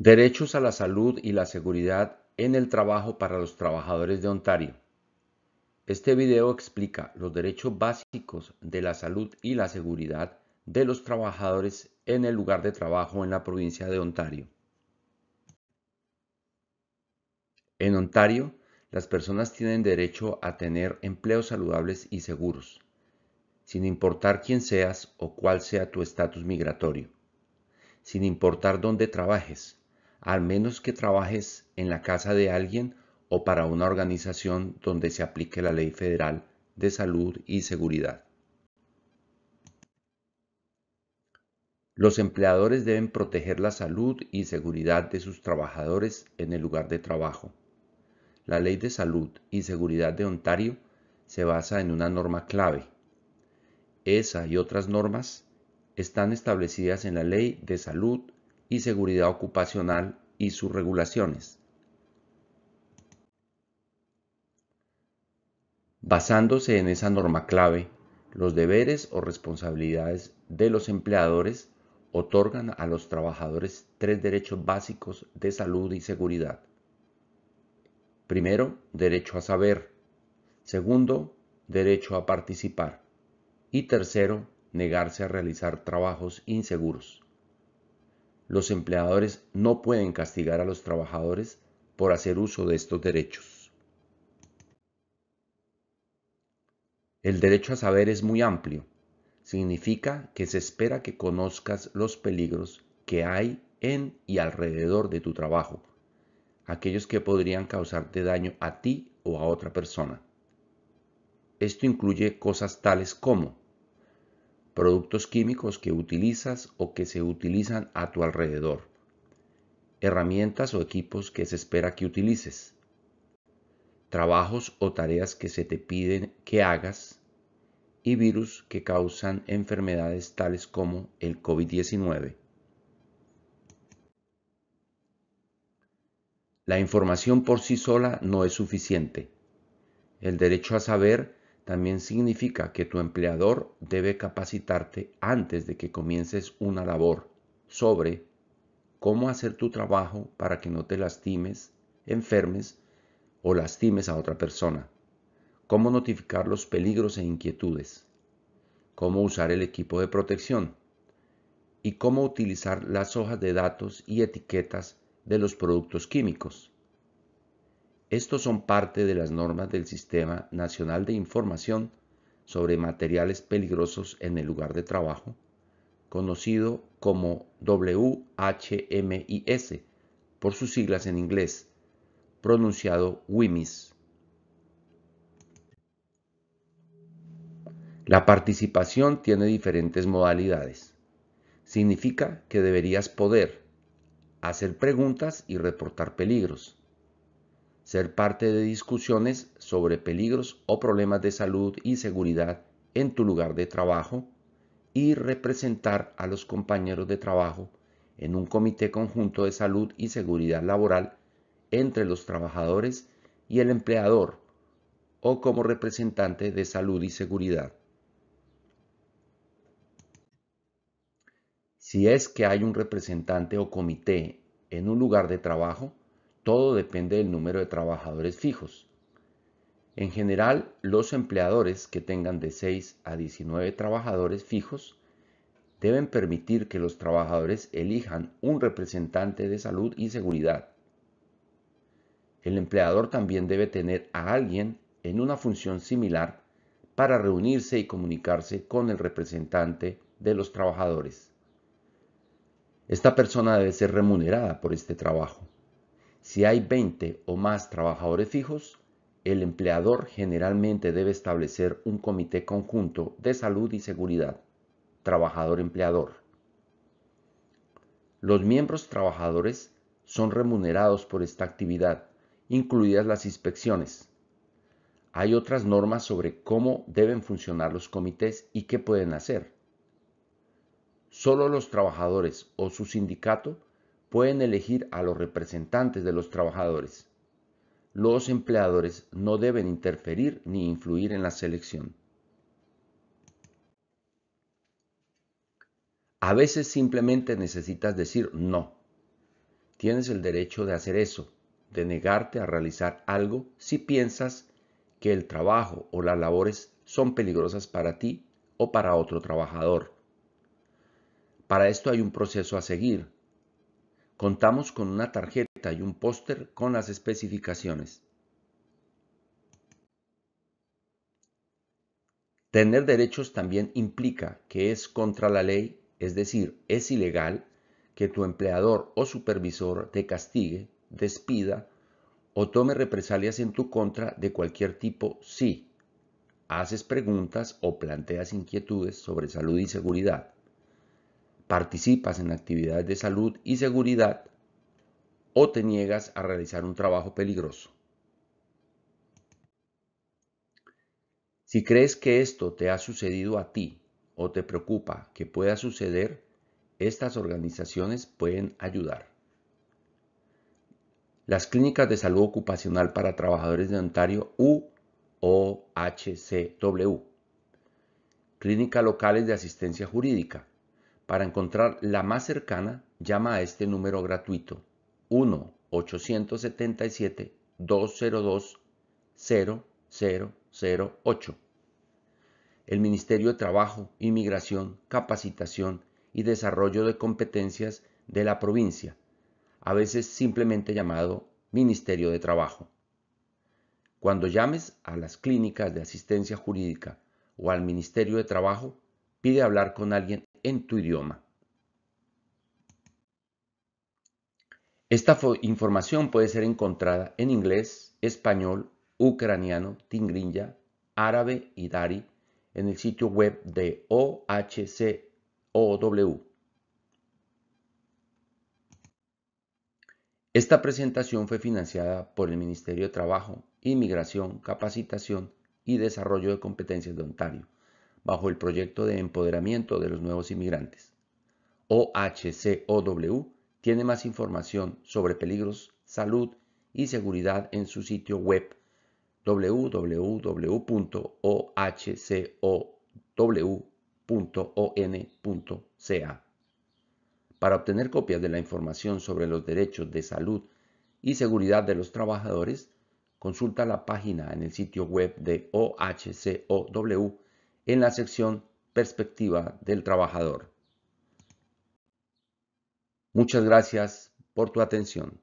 Derechos a la salud y la seguridad en el trabajo para los trabajadores de Ontario. Este video explica los derechos básicos de la salud y la seguridad de los trabajadores en el lugar de trabajo en la provincia de Ontario. En Ontario, las personas tienen derecho a tener empleos saludables y seguros, sin importar quién seas o cuál sea tu estatus migratorio, sin importar dónde trabajes, al menos que trabajes en la casa de alguien o para una organización donde se aplique la ley federal de salud y seguridad. Los empleadores deben proteger la salud y seguridad de sus trabajadores en el lugar de trabajo. La Ley de Salud y Seguridad de Ontario se basa en una norma clave. Esa y otras normas están establecidas en la Ley de Salud y seguridad ocupacional y sus regulaciones. Basándose en esa norma clave, los deberes o responsabilidades de los empleadores otorgan a los trabajadores tres derechos básicos de salud y seguridad. Primero, derecho a saber. Segundo, derecho a participar. Y tercero, negarse a realizar trabajos inseguros los empleadores no pueden castigar a los trabajadores por hacer uso de estos derechos. El derecho a saber es muy amplio. Significa que se espera que conozcas los peligros que hay en y alrededor de tu trabajo, aquellos que podrían causarte daño a ti o a otra persona. Esto incluye cosas tales como productos químicos que utilizas o que se utilizan a tu alrededor, herramientas o equipos que se espera que utilices, trabajos o tareas que se te piden que hagas y virus que causan enfermedades tales como el COVID-19. La información por sí sola no es suficiente. El derecho a saber también significa que tu empleador debe capacitarte antes de que comiences una labor sobre cómo hacer tu trabajo para que no te lastimes, enfermes o lastimes a otra persona, cómo notificar los peligros e inquietudes, cómo usar el equipo de protección y cómo utilizar las hojas de datos y etiquetas de los productos químicos. Estos son parte de las normas del Sistema Nacional de Información sobre Materiales Peligrosos en el Lugar de Trabajo, conocido como WHMIS por sus siglas en inglés, pronunciado WIMIS. La participación tiene diferentes modalidades. Significa que deberías poder hacer preguntas y reportar peligros ser parte de discusiones sobre peligros o problemas de salud y seguridad en tu lugar de trabajo y representar a los compañeros de trabajo en un comité conjunto de salud y seguridad laboral entre los trabajadores y el empleador o como representante de salud y seguridad. Si es que hay un representante o comité en un lugar de trabajo, todo depende del número de trabajadores fijos. En general, los empleadores que tengan de 6 a 19 trabajadores fijos deben permitir que los trabajadores elijan un representante de salud y seguridad. El empleador también debe tener a alguien en una función similar para reunirse y comunicarse con el representante de los trabajadores. Esta persona debe ser remunerada por este trabajo. Si hay 20 o más trabajadores fijos, el empleador generalmente debe establecer un comité conjunto de salud y seguridad, trabajador-empleador. Los miembros trabajadores son remunerados por esta actividad, incluidas las inspecciones. Hay otras normas sobre cómo deben funcionar los comités y qué pueden hacer. Solo los trabajadores o su sindicato pueden elegir a los representantes de los trabajadores. Los empleadores no deben interferir ni influir en la selección. A veces simplemente necesitas decir no. Tienes el derecho de hacer eso, de negarte a realizar algo si piensas que el trabajo o las labores son peligrosas para ti o para otro trabajador. Para esto hay un proceso a seguir, Contamos con una tarjeta y un póster con las especificaciones. Tener derechos también implica que es contra la ley, es decir, es ilegal que tu empleador o supervisor te castigue, despida o tome represalias en tu contra de cualquier tipo si haces preguntas o planteas inquietudes sobre salud y seguridad participas en actividades de salud y seguridad o te niegas a realizar un trabajo peligroso. Si crees que esto te ha sucedido a ti o te preocupa que pueda suceder, estas organizaciones pueden ayudar. Las clínicas de salud ocupacional para trabajadores de Ontario UOHCW. Clínicas locales de asistencia jurídica. Para encontrar la más cercana, llama a este número gratuito 1-877-202-0008. El Ministerio de Trabajo, Inmigración, Capacitación y Desarrollo de Competencias de la provincia, a veces simplemente llamado Ministerio de Trabajo. Cuando llames a las clínicas de asistencia jurídica o al Ministerio de Trabajo, pide hablar con alguien en tu idioma. Esta información puede ser encontrada en inglés, español, ucraniano, tingrinja, árabe y dari en el sitio web de OHCOW. Esta presentación fue financiada por el Ministerio de Trabajo, Inmigración, Capacitación y Desarrollo de Competencias de Ontario bajo el proyecto de empoderamiento de los nuevos inmigrantes. OHCOW tiene más información sobre peligros, salud y seguridad en su sitio web www.ohcow.on.ca. Para obtener copias de la información sobre los derechos de salud y seguridad de los trabajadores, consulta la página en el sitio web de OHCOW en la sección Perspectiva del Trabajador. Muchas gracias por tu atención.